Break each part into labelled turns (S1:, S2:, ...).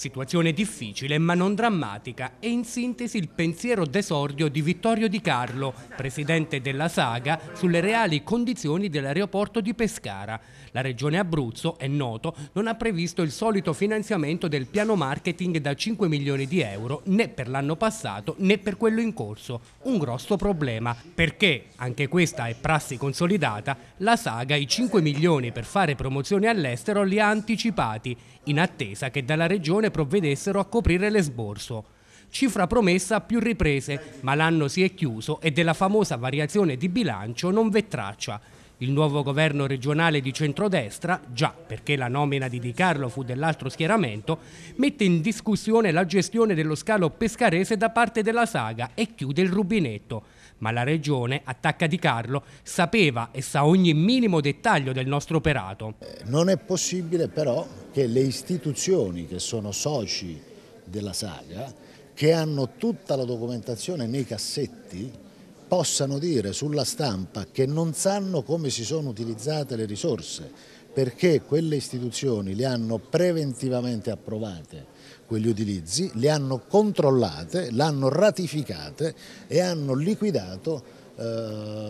S1: Situazione difficile ma non drammatica e in sintesi il pensiero d'esordio di Vittorio Di Carlo, presidente della Saga, sulle reali condizioni dell'aeroporto di Pescara. La regione Abruzzo, è noto, non ha previsto il solito finanziamento del piano marketing da 5 milioni di euro né per l'anno passato né per quello in corso. Un grosso problema perché, anche questa è prassi consolidata, la Saga i 5 milioni per fare promozioni all'estero li ha anticipati in attesa che dalla regione persone provvedessero a coprire l'esborso. Cifra promessa a più riprese, ma l'anno si è chiuso e della famosa variazione di bilancio non v'è traccia. Il nuovo governo regionale di centrodestra, già perché la nomina di Di Carlo fu dell'altro schieramento, mette in discussione la gestione dello scalo pescarese da parte della saga e chiude il rubinetto. Ma la regione, attacca Di Carlo, sapeva e sa ogni minimo dettaglio del nostro operato. Eh,
S2: non è possibile però che le istituzioni che sono soci della saga, che hanno tutta la documentazione nei cassetti, possano dire sulla stampa che non sanno come si sono utilizzate le risorse, perché quelle istituzioni le hanno preventivamente approvate quegli utilizzi, le hanno controllate, le hanno ratificate e hanno liquidato eh,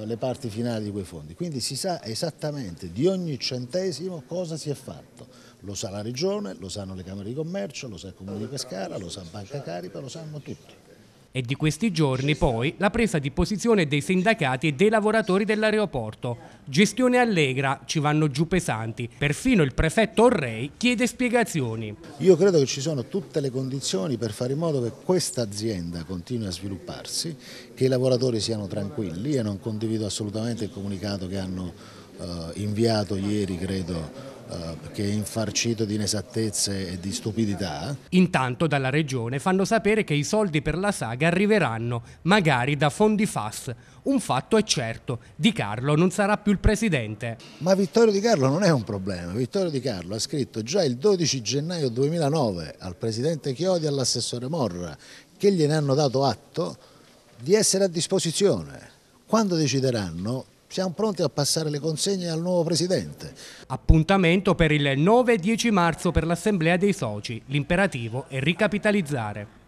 S2: le parti finali di quei fondi. Quindi si sa esattamente di ogni centesimo cosa si è fatto. Lo sa la Regione, lo sanno le Camere di Commercio, lo sa il Comune di Pescara, lo sa Banca Caripa, lo sanno tutti.
S1: E di questi giorni poi la presa di posizione dei sindacati e dei lavoratori dell'aeroporto. Gestione allegra, ci vanno giù pesanti. Perfino il prefetto Orrei chiede spiegazioni.
S2: Io credo che ci sono tutte le condizioni per fare in modo che questa azienda continui a svilupparsi, che i lavoratori siano tranquilli e non condivido assolutamente il comunicato che hanno eh, inviato ieri, credo, eh, che è infarcito di inesattezze e di stupidità.
S1: Intanto dalla regione fanno sapere che i soldi per la saga arriveranno, magari da fondi FAS. Un fatto è certo, Di Carlo non sarà più il presidente.
S2: Ma Vittorio Di Carlo non è un problema. Vittorio Di Carlo ha scritto già il 12 gennaio 2009 al presidente Chiodi e all'assessore Morra che gliene hanno dato atto di essere a disposizione. Quando decideranno siamo pronti a passare le consegne al nuovo Presidente.
S1: Appuntamento per il 9-10 marzo per l'Assemblea dei Soci. L'imperativo è ricapitalizzare.